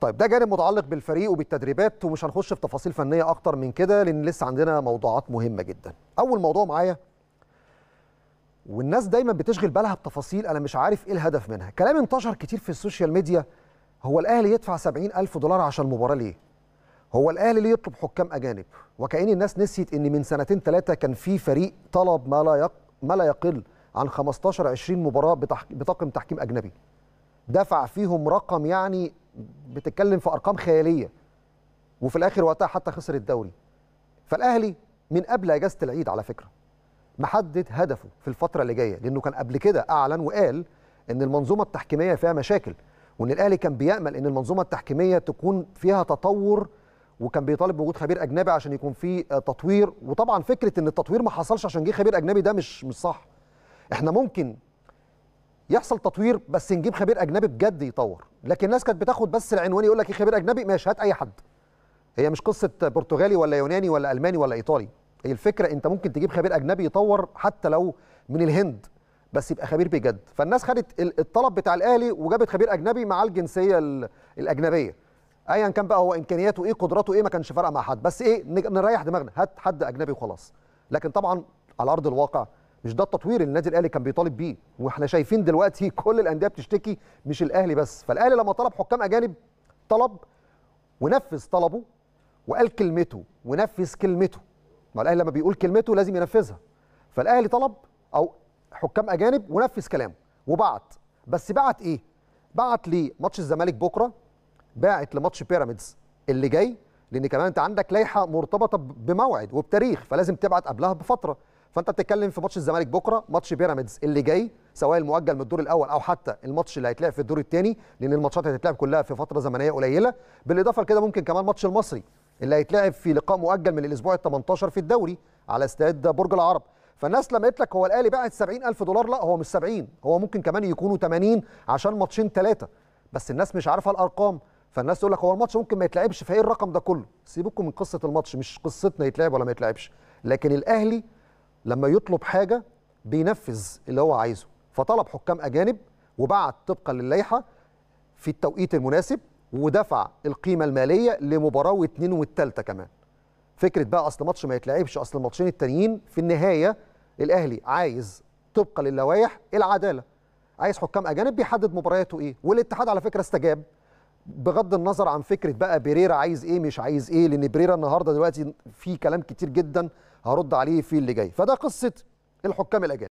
طيب ده جانب متعلق بالفريق وبالتدريبات ومش هنخش في تفاصيل فنيه اكتر من كده لان لسه عندنا موضوعات مهمه جدا اول موضوع معايا والناس دايما بتشغل بالها بتفاصيل انا مش عارف ايه الهدف منها كلام انتشر كتير في السوشيال ميديا هو الاهلي يدفع 70 الف دولار عشان المباراه ليه هو الاهلي ليه يطلب حكام اجانب وكأن الناس نسيت ان من سنتين ثلاثه كان في فريق طلب ما لا يق... ما لا يقل عن 15 20 مباراه بتح... بطاقم تحكيم اجنبي دفع فيهم رقم يعني بتتكلم في ارقام خياليه وفي الاخر وقتها حتى خسر الدوري فالاهلي من قبل اجازه العيد على فكره محدد هدفه في الفتره اللي جايه لانه كان قبل كده اعلن وقال ان المنظومه التحكيميه فيها مشاكل وان الاهلي كان بيامل ان المنظومه التحكيميه تكون فيها تطور وكان بيطالب بوجود خبير اجنبي عشان يكون في آه، تطوير وطبعا فكره ان التطوير ما حصلش عشان جه خبير اجنبي ده مش مش صح احنا ممكن يحصل تطوير بس نجيب خبير اجنبي بجد يطور لكن الناس كانت بتاخد بس العنوان يقول لك خبير اجنبي ماشي هات اي حد هي مش قصه برتغالي ولا يوناني ولا الماني ولا ايطالي هي الفكره انت ممكن تجيب خبير اجنبي يطور حتى لو من الهند بس يبقى خبير بجد فالناس خدت الطلب بتاع الاهلي وجابت خبير اجنبي مع الجنسيه الاجنبيه ايا كان بقى هو امكانياته ايه قدراته ايه ما كانش فارقه مع حد بس ايه نريح دماغنا هات حد اجنبي وخلاص لكن طبعا على ارض الواقع مش ده التطوير اللي النادي الاهلي كان بيطالب بيه واحنا شايفين دلوقتي كل الانديه بتشتكي مش الاهلي بس فالاهلي لما طلب حكام اجانب طلب ونفذ طلبه وقال كلمته ونفذ كلمته ما الاهلي لما بيقول كلمته لازم ينفذها فالاهلي طلب او حكام اجانب ونفذ كلامه وبعت بس بعت ايه بعت لماتش الزمالك بكره باعت لماتش بيراميدز اللي جاي لان كمان انت عندك لائحه مرتبطه بموعد وبتاريخ فلازم تبعت قبلها بفتره فانت بتتكلم في ماتش الزمالك بكره ماتش بيراميدز اللي جاي سواء المؤجل من الدور الاول او حتى الماتش اللي هيتلعب في الدور الثاني لان الماتشات هتتلعب كلها في فتره زمنيه قليله بالاضافه لكده ممكن كمان ماتش المصري اللي هيتلعب في لقاء مؤجل من الاسبوع ال 18 في الدوري على استاد برج العرب فالناس لما قالت لك هو الاهلي باعت 70000 دولار لا هو مش 70 هو ممكن كمان يكونوا 80 عشان ماتشين ثلاثه بس الناس مش عارفه الارقام فالناس تقول لك هو الماتش ممكن ما يتلعبش فايه الرقم ده كله سيبكم من قصه الماتش مش قصتنا يتلعب ولا ما يتلعبش لكن الاهلي لما يطلب حاجه بينفذ اللي هو عايزه فطلب حكام اجانب وبعت طبقا للائحه في التوقيت المناسب ودفع القيمه الماليه لمباراه واثنين والثالثه كمان فكره بقى اصل ماتش ما يتلعبش اصل الماتشين التانيين في النهايه الاهلي عايز طبقا للوائح العداله عايز حكام اجانب بيحدد مبارياته ايه والاتحاد على فكره استجاب بغض النظر عن فكره بقى بريرا عايز ايه مش عايز ايه لان بريرا النهارده دلوقتي في كلام كتير جدا هرد عليه في اللي جاي فده قصه الحكام الاجانب